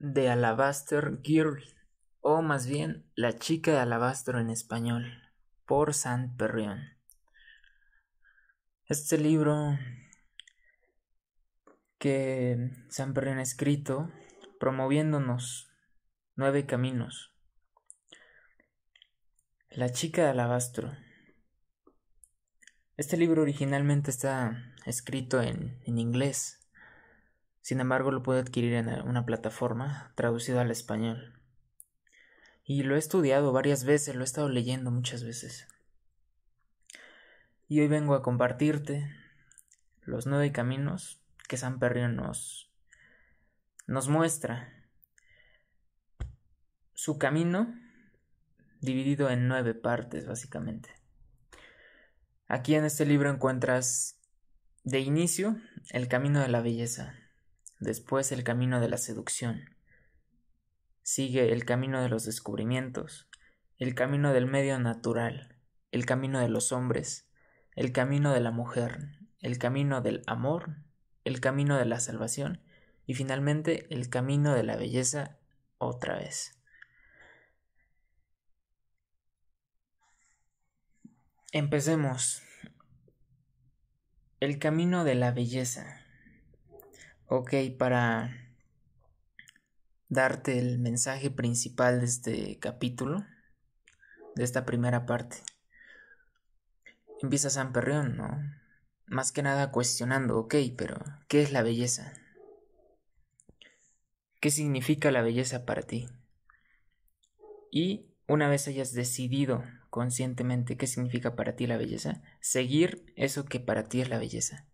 de Alabaster Girl, o más bien La chica de alabastro en español, por San Perrión. Este libro que San Perrión ha escrito, promoviéndonos nueve caminos. La chica de alabastro. Este libro originalmente está escrito en inglés sin embargo, lo pude adquirir en eh, una plataforma traducido al español. Y lo he estudiado varias veces, lo he estado leyendo muchas veces. Y hoy vengo a compartirte los nueve caminos que San Perrio nos, nos muestra. Su camino dividido en nueve partes, básicamente. Aquí en este libro encuentras de inicio el camino de la belleza, después el camino de la seducción. Sigue el camino de los descubrimientos, el camino del medio natural, el camino de los hombres, el camino de la mujer, el camino del amor, el camino de la salvación y finalmente el camino de la belleza otra vez. Empecemos. El camino de la belleza. Ok, para darte el mensaje principal de este capítulo, de esta primera parte, empieza San Perrión, ¿no? Más que nada cuestionando, ok, pero ¿qué es la belleza? ¿Qué significa la belleza para ti? Y una vez hayas decidido conscientemente qué significa para ti la belleza, seguir eso que para ti es la belleza.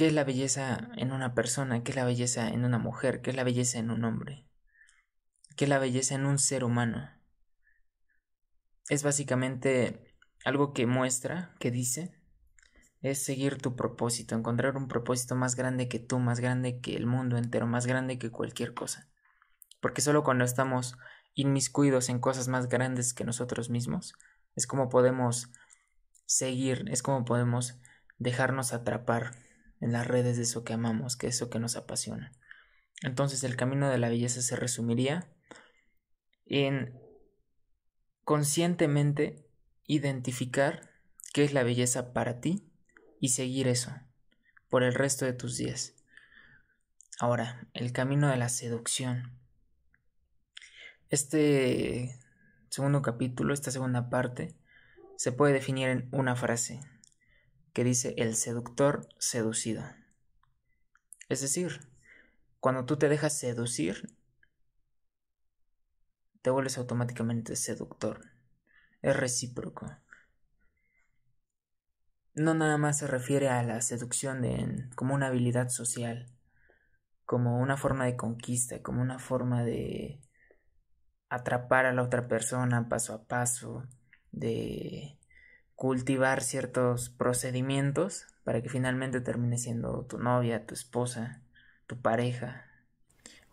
¿Qué es la belleza en una persona? ¿Qué es la belleza en una mujer? ¿Qué es la belleza en un hombre? ¿Qué es la belleza en un ser humano? Es básicamente algo que muestra, que dice, es seguir tu propósito, encontrar un propósito más grande que tú, más grande que el mundo entero, más grande que cualquier cosa. Porque solo cuando estamos inmiscuidos en cosas más grandes que nosotros mismos, es como podemos seguir, es como podemos dejarnos atrapar en las redes de eso que amamos, que es eso que nos apasiona. Entonces el camino de la belleza se resumiría en conscientemente identificar qué es la belleza para ti y seguir eso por el resto de tus días. Ahora, el camino de la seducción. Este segundo capítulo, esta segunda parte, se puede definir en una frase, que dice el seductor seducido. Es decir, cuando tú te dejas seducir, te vuelves automáticamente seductor. Es recíproco. No nada más se refiere a la seducción de, como una habilidad social, como una forma de conquista, como una forma de atrapar a la otra persona paso a paso, de cultivar ciertos procedimientos para que finalmente termine siendo tu novia, tu esposa, tu pareja,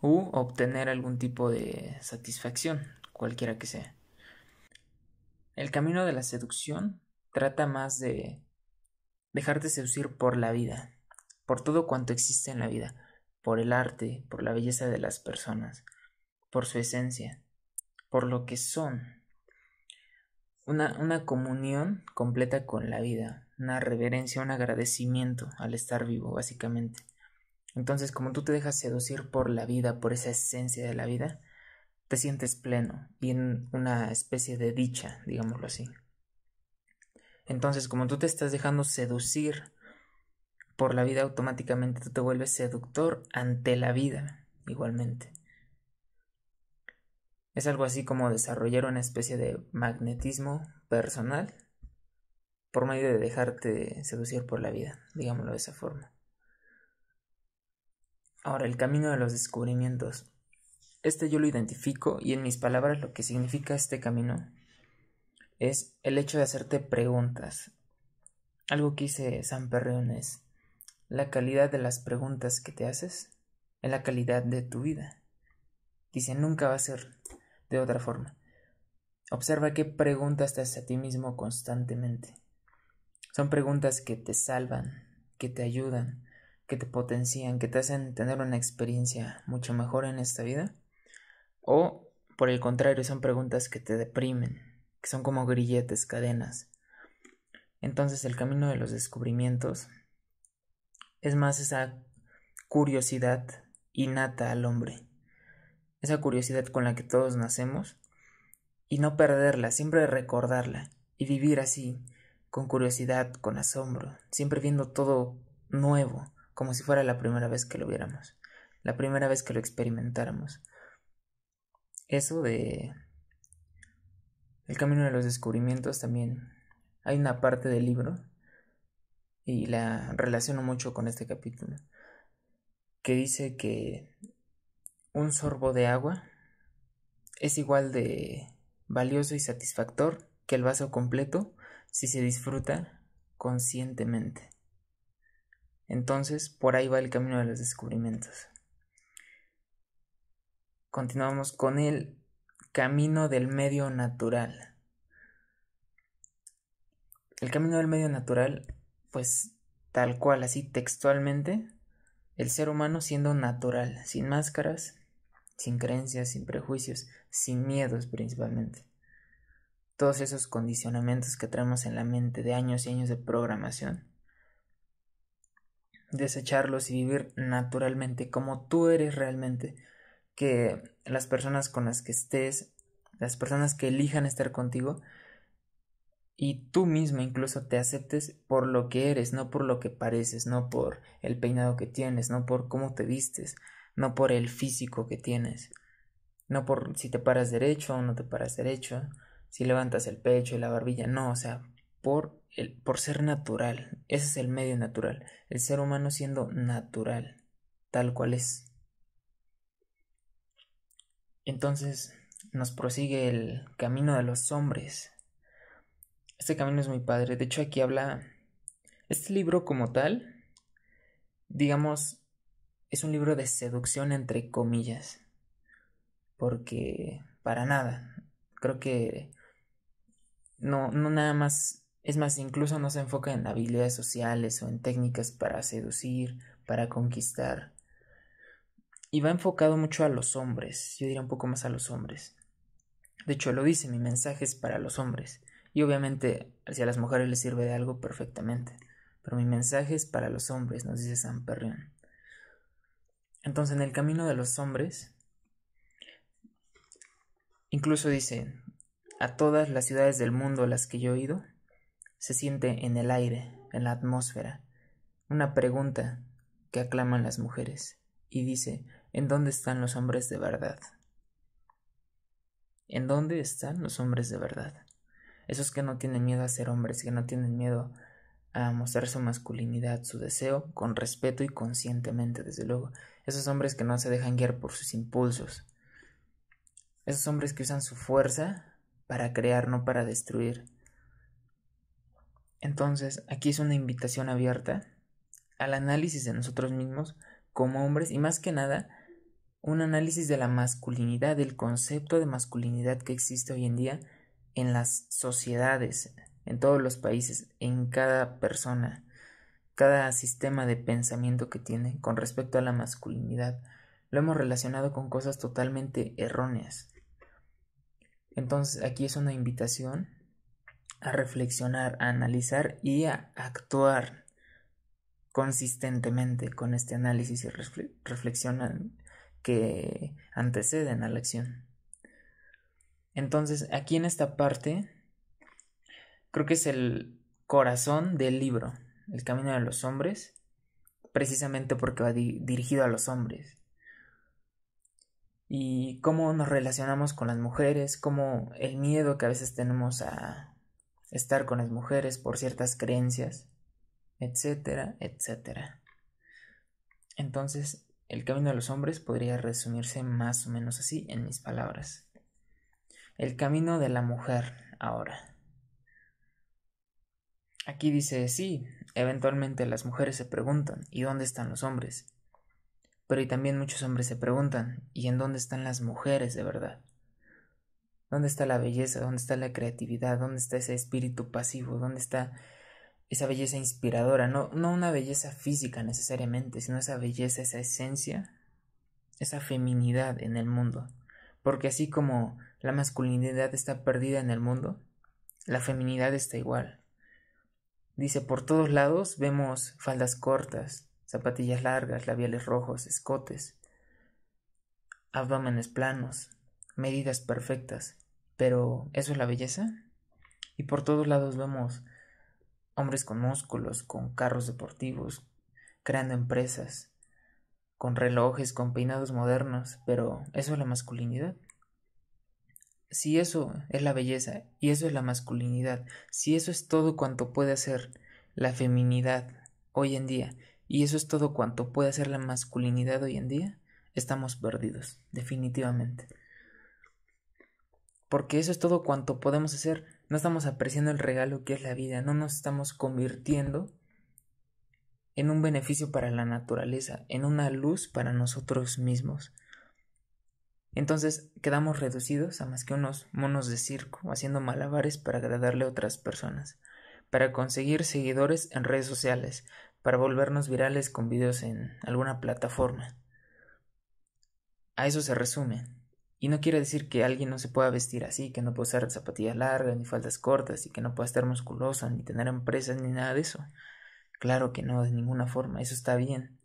u obtener algún tipo de satisfacción, cualquiera que sea. El camino de la seducción trata más de dejarte seducir por la vida, por todo cuanto existe en la vida, por el arte, por la belleza de las personas, por su esencia, por lo que son, una, comunión completa con la vida, una reverencia, un agradecimiento al estar vivo, básicamente. Entonces, como tú te dejas seducir por la vida, por esa esencia de la vida, te sientes pleno y en una especie de dicha, digámoslo así. Entonces, como tú te estás dejando seducir por la vida, automáticamente tú te vuelves seductor ante la vida, igualmente. Es algo así como desarrollar una especie de magnetismo personal por medio de dejarte seducir por la vida, digámoslo de esa forma. Ahora, el camino de los descubrimientos. Este yo lo identifico y en mis palabras lo que significa este camino es el hecho de hacerte preguntas. Algo que dice San Perreón es, la calidad de las preguntas que te haces es la calidad de tu vida. Dice, nunca va a ser de otra forma. Observa qué preguntas te haces a ti mismo constantemente. Son preguntas que te salvan, que te ayudan, que te potencian, que te hacen tener una experiencia mucho mejor en esta vida. O, por el contrario, son preguntas que te deprimen, que son como grilletes, cadenas. Entonces el camino de los descubrimientos es más esa curiosidad innata al hombre esa curiosidad con la que todos nacemos, y no perderla, siempre recordarla y vivir así, con curiosidad, con asombro, siempre viendo todo nuevo, como si fuera la primera vez que lo viéramos, la primera vez que lo experimentáramos. Eso de el camino de los descubrimientos también hay una parte del libro y la relaciono mucho con este capítulo que dice que un sorbo de agua es igual de valioso y satisfactor que el vaso completo si se disfruta conscientemente. Entonces, por ahí va el camino de los descubrimientos. Continuamos con el camino del medio natural. El camino del medio natural, pues tal cual, así textualmente, el ser humano siendo natural, sin máscaras, sin creencias, sin prejuicios, sin miedos principalmente. Todos esos condicionamientos que traemos en la mente de años y años de programación. Desecharlos y vivir naturalmente como tú eres realmente. Que las personas con las que estés, las personas que elijan estar contigo, y tú mismo incluso te aceptes por lo que eres, no por lo que pareces, no por el peinado que tienes, no por cómo te vistes, no por el físico que tienes, no por si te paras derecho o no te paras derecho, si levantas el pecho y la barbilla, no, o sea, por, el, por ser natural, ese es el medio natural, el ser humano siendo natural, tal cual es. Entonces nos prosigue el camino de los hombres. Este camino es muy padre, de hecho aquí habla, este libro como tal, digamos, es un libro de seducción entre comillas, porque para nada, creo que no, no nada más, es más, incluso no se enfoca en habilidades sociales o en técnicas para seducir, para conquistar, y va enfocado mucho a los hombres, yo diría un poco más a los hombres. De hecho, lo dice, mi mensaje es para los hombres. Y obviamente, si a las mujeres les sirve de algo, perfectamente. Pero mi mensaje es para los hombres, nos dice San Perrión. Entonces en el camino de los hombres, incluso dice, a todas las ciudades del mundo a las que yo he ido, se siente en el aire, en la atmósfera, una pregunta que aclaman las mujeres y dice, ¿en dónde están los hombres de verdad? ¿En dónde están los hombres de verdad? Esos que no tienen miedo a ser hombres, que no tienen miedo a mostrar su masculinidad, su deseo, con respeto y conscientemente, desde luego. Esos hombres que no se dejan guiar por sus impulsos. Esos hombres que usan su fuerza para crear, no para destruir. Entonces, aquí es una invitación abierta al análisis de nosotros mismos como hombres y más que nada un análisis de la masculinidad, del concepto de masculinidad que existe hoy en día en las sociedades, en todos los países, en cada persona, cada sistema de pensamiento que tiene con respecto a la masculinidad. Lo hemos relacionado con cosas totalmente erróneas. Entonces aquí es una invitación a reflexionar, a analizar y a actuar consistentemente con este análisis y reflexión que anteceden a la acción. Entonces, aquí en esta parte Creo que es el corazón del libro, El Camino de los Hombres, precisamente porque va dirigido a los hombres. Y cómo nos relacionamos con las mujeres, cómo el miedo que a veces tenemos a estar con las mujeres por ciertas creencias, etcétera, etcétera. Entonces, el camino de los hombres podría resumirse más o menos así en mis palabras. El camino de la mujer ahora. Aquí dice, sí, eventualmente las mujeres se preguntan, ¿y dónde están los hombres? Pero y también muchos hombres se preguntan, ¿y en dónde están las mujeres de verdad? ¿Dónde está la belleza? ¿Dónde está la creatividad? ¿Dónde está ese espíritu pasivo? ¿Dónde está esa belleza inspiradora? No, no una belleza física necesariamente, sino esa belleza, esa esencia, esa feminidad en el mundo. Porque así como la masculinidad está perdida en el mundo, la feminidad está igual. Dice, por todos lados vemos faldas cortas, zapatillas largas, labiales rojos, escotes, abdómenes planos, medidas perfectas. Pero, ¿eso es la belleza? Y por todos lados vemos hombres con músculos, con carros deportivos, creando empresas, con relojes, con peinados modernos, pero ¿eso es la masculinidad? Si eso es la belleza y eso es la masculinidad, si eso es todo cuanto puede hacer la feminidad hoy en día y eso es todo cuanto puede hacer la masculinidad hoy en día, estamos perdidos, definitivamente. Porque eso es todo cuanto podemos hacer. No estamos apreciando el regalo que es la vida, no nos estamos convirtiendo en un beneficio para la naturaleza, en una luz para nosotros mismos. Entonces quedamos reducidos a más que unos monos de circo haciendo malabares para agradarle a otras personas, para conseguir seguidores en redes sociales, para volvernos virales con videos en alguna plataforma. A eso se resume. Y no quiere decir que alguien no se pueda vestir así, que no pueda usar zapatillas largas ni faldas cortas y que no pueda estar musculosa ni tener empresas ni nada de eso. Claro que no, de ninguna forma, eso está bien.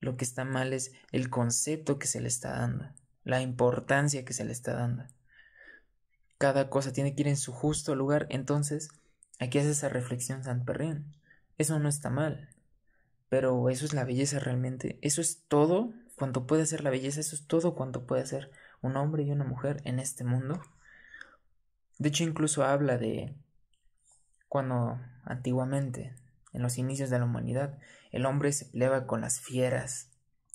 Lo que está mal es el concepto que se le está dando la importancia que se le está dando. Cada cosa tiene que ir en su justo lugar, entonces aquí hace esa reflexión San Perrín. Eso no está mal, pero eso es la belleza realmente, eso es todo cuanto puede ser la belleza, eso es todo cuanto puede ser un hombre y una mujer en este mundo. De hecho, incluso habla de cuando antiguamente, en los inicios de la humanidad, el hombre se peleaba con las fieras,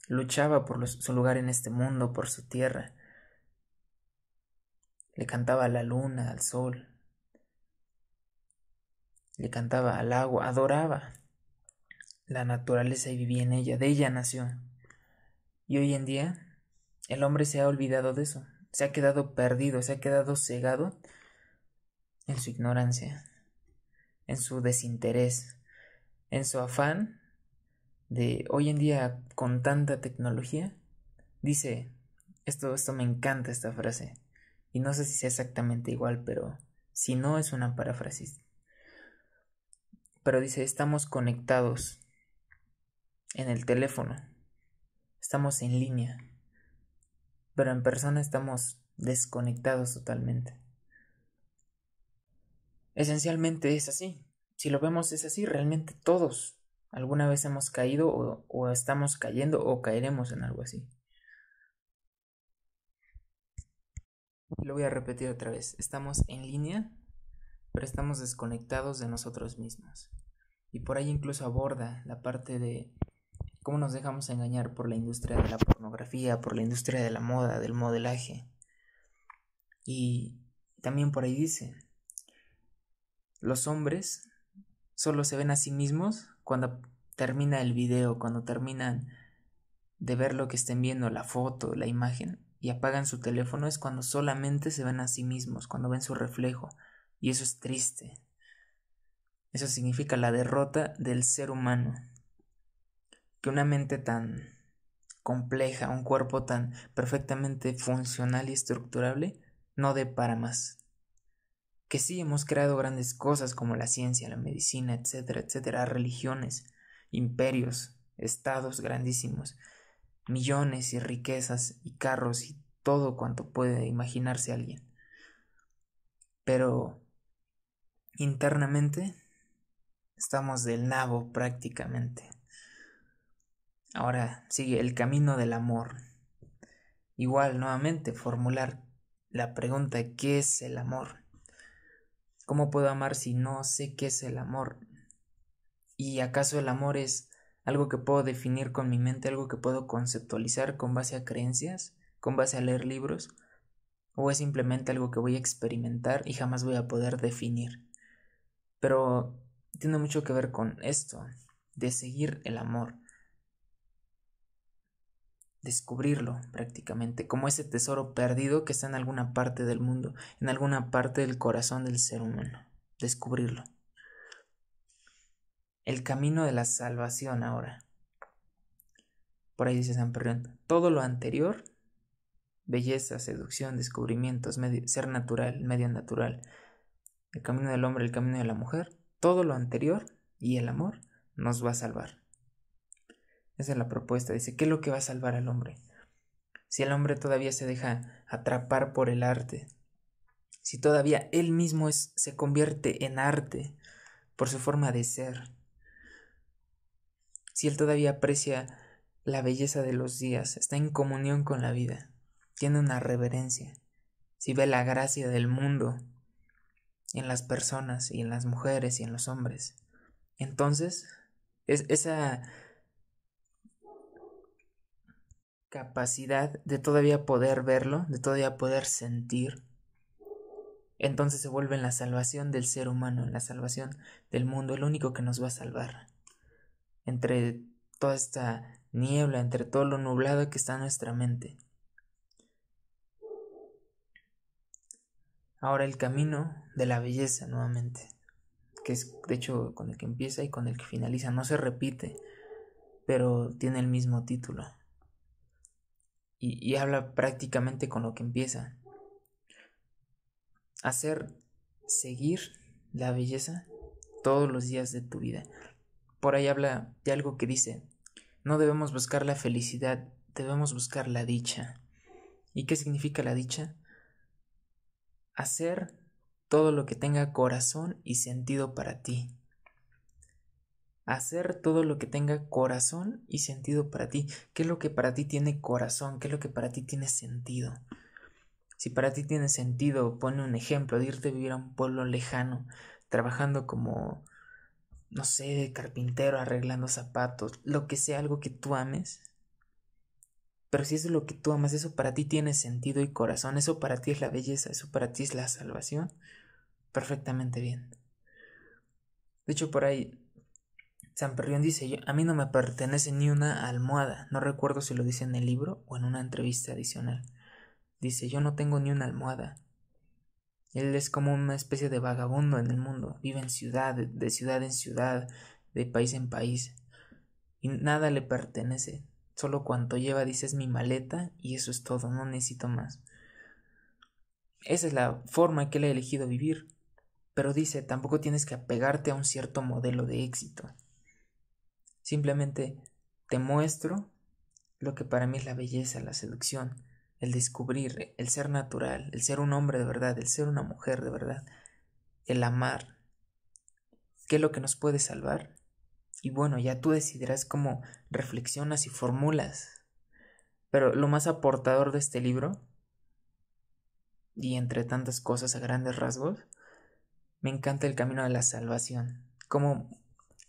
Luchaba por su lugar en este mundo, por su tierra. Le cantaba a la luna, al sol. Le cantaba al agua, adoraba la naturaleza y vivía en ella, de ella nació. Y hoy en día el hombre se ha olvidado de eso, se ha quedado perdido, se ha quedado cegado en su ignorancia, en su desinterés, en su afán de hoy en día con tanta tecnología, dice, esto, esto me encanta esta frase, y no sé si sea exactamente igual, pero si no es una paráfrasis. Pero dice, estamos conectados en el teléfono, estamos en línea, pero en persona estamos desconectados totalmente. Esencialmente es así, si lo vemos es así, realmente todos Alguna vez hemos caído o, estamos cayendo o caeremos en algo así. Lo voy a repetir otra vez. Estamos en línea, pero estamos desconectados de nosotros mismos. Y por ahí incluso aborda la parte de cómo nos dejamos engañar por la industria de la pornografía, por la industria de la moda, del modelaje. Y también por ahí dice, los hombres solo se ven a sí mismos cuando termina el video, cuando terminan de ver lo que estén viendo, la foto, la imagen, y apagan su teléfono, es cuando solamente se ven a sí mismos, cuando ven su reflejo. Y eso es triste. Eso significa la derrota del ser humano. Que una mente tan compleja, un cuerpo tan perfectamente funcional y estructurable, no dé para más que sí hemos creado grandes cosas como la ciencia, la medicina, etcétera, etcétera, religiones, imperios, estados grandísimos, millones y riquezas y carros y todo cuanto puede imaginarse alguien. Pero internamente estamos del nabo prácticamente. Ahora sigue el camino del amor. Igual, nuevamente, formular la pregunta ¿qué es el amor? ¿Cómo puedo amar si no sé qué es el amor? ¿Y acaso el amor es algo que puedo definir con mi mente, algo que puedo conceptualizar con base a creencias, con base a leer libros? ¿O es simplemente algo que voy a experimentar y jamás voy a poder definir? Pero tiene mucho que ver con esto, de seguir el amor descubrirlo prácticamente, como ese tesoro perdido que está en alguna parte del mundo, en alguna parte del corazón del ser humano, descubrirlo. El camino de la salvación ahora. Por ahí dice San Perrión, todo lo anterior, belleza, seducción, descubrimientos, ser natural, medio natural, el camino del hombre, el camino de la mujer, todo lo anterior y el amor nos va a salvar. Esa es la propuesta. Dice, ¿qué es lo que va a salvar al hombre? Si el hombre todavía se deja atrapar por el arte, si todavía él mismo se convierte en arte por su forma de ser, si él todavía aprecia la belleza de los días, está en comunión con la vida, tiene una reverencia, si ve la gracia del mundo en las personas y en las mujeres y en los hombres, entonces es, esa capacidad de todavía poder verlo, de todavía poder sentir, entonces se vuelve en la salvación del ser humano, en la salvación del mundo, el único que nos va a salvar. Entre toda esta niebla, entre todo lo nublado que está en nuestra mente. Ahora el camino de la belleza nuevamente, que es de hecho con el que empieza y con el que finaliza, no se repite, pero tiene el mismo título y, habla prácticamente con lo que empieza. Hacer seguir la belleza todos los días de tu vida. Por ahí habla de algo que dice, no debemos buscar la felicidad, debemos buscar la dicha. ¿Y qué significa la dicha? Hacer todo lo que tenga corazón y sentido para ti hacer todo lo que tenga corazón y sentido para ti. ¿Qué es lo que para ti tiene corazón? ¿Qué es lo que para ti tiene sentido? Si para ti tiene sentido, pone un ejemplo de irte a vivir a un pueblo lejano, trabajando como, no sé, carpintero, arreglando zapatos, lo que sea, algo que tú ames. Pero si eso es lo que tú amas, eso para ti tiene sentido y corazón, eso para ti es la belleza, eso para ti es la salvación, perfectamente bien. De hecho, por ahí perrión dice, a mí no me pertenece ni una almohada, no recuerdo si lo dice en el libro o en una entrevista adicional. Dice, yo no tengo ni una almohada. Él es como una especie de vagabundo en el mundo, vive en ciudad, de ciudad en ciudad, de país en país, y nada le pertenece, solo cuanto lleva, dice, es mi maleta y eso es todo, no necesito más. Esa es la forma en que él ha elegido vivir, pero dice, tampoco tienes que apegarte a un cierto modelo de éxito. Simplemente te muestro lo que para mí es la belleza, la seducción, el descubrir, el ser natural, el ser un hombre de verdad, el ser una mujer de verdad, el amar. ¿Qué es lo que nos puede salvar? Y bueno, ya tú decidirás cómo reflexionas y formulas. Pero lo más aportador de este libro, y entre tantas cosas a grandes rasgos, me encanta el camino de la salvación. Cómo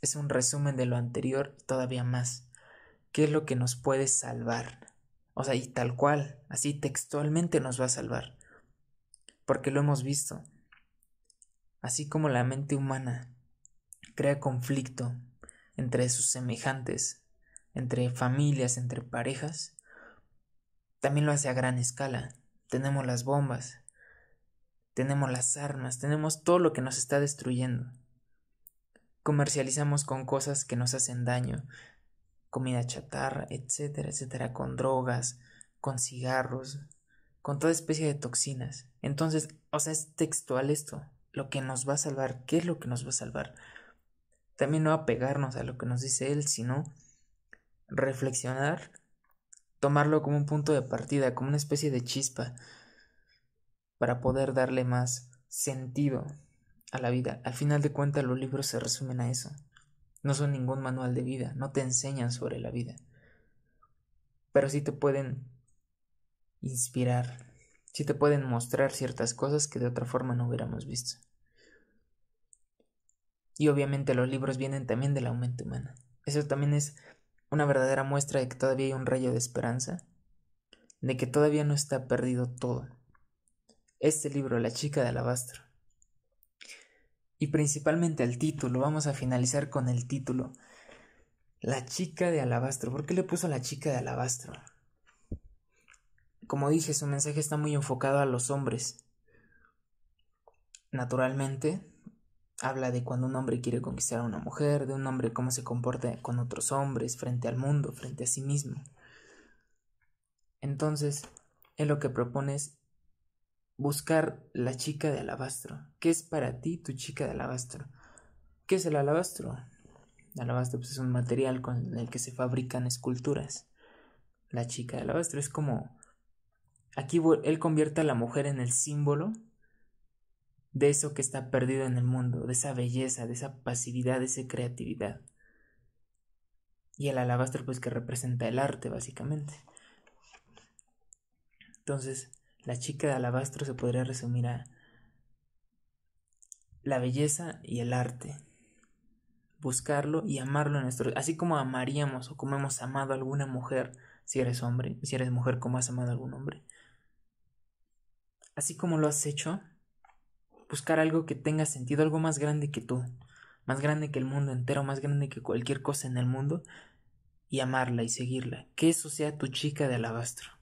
es un resumen de lo anterior y todavía más. ¿Qué es lo que nos puede salvar? O sea, y tal cual, así textualmente nos va a salvar. Porque lo hemos visto. Así como la mente humana crea conflicto entre sus semejantes, entre familias, entre parejas, también lo hace a gran escala. Tenemos las bombas, tenemos las armas, tenemos todo lo que nos está destruyendo comercializamos con cosas que nos hacen daño, comida chatarra, etcétera, etcétera, con drogas, con cigarros, con toda especie de toxinas. Entonces, o sea, es textual esto, lo que nos va a salvar, ¿qué es lo que nos va a salvar? También no apegarnos a lo que nos dice él, sino reflexionar, tomarlo como un punto de partida, como una especie de chispa, para poder darle más sentido a la vida. Al final de cuentas los libros se resumen a eso. No son ningún manual de vida, no te enseñan sobre la vida. Pero sí te pueden inspirar, sí te pueden mostrar ciertas cosas que de otra forma no hubiéramos visto. Y obviamente los libros vienen también de la mente humana. Eso también es una verdadera muestra de que todavía hay un rayo de esperanza, de que todavía no está perdido todo. Este libro, La chica de alabastro, y principalmente al título. Vamos a finalizar con el título. La chica de alabastro. ¿Por qué le puso la chica de alabastro? Como dije, su mensaje está muy enfocado a los hombres. Naturalmente, habla de cuando un hombre quiere conquistar a una mujer, de un hombre cómo se comporta con otros hombres, frente al mundo, frente a sí mismo. Entonces, él lo que propone es buscar la chica de alabastro. ¿Qué es para ti tu chica de alabastro? ¿Qué es el alabastro? El alabastro pues, es un material con el que se fabrican esculturas. La chica de alabastro es como... Aquí él convierte a la mujer en el símbolo de eso que está perdido en el mundo, de esa belleza, de esa pasividad, de esa creatividad. Y el alabastro pues que representa el arte básicamente. Entonces, la chica de alabastro se podría resumir a la belleza y el arte. Buscarlo y amarlo en nuestro... Así como amaríamos o como hemos amado a alguna mujer, si eres hombre, si eres mujer, como has amado a algún hombre. Así como lo has hecho, buscar algo que tenga sentido, algo más grande que tú, más grande que el mundo entero, más grande que cualquier cosa en el mundo, y amarla y seguirla. Que eso sea tu chica de alabastro.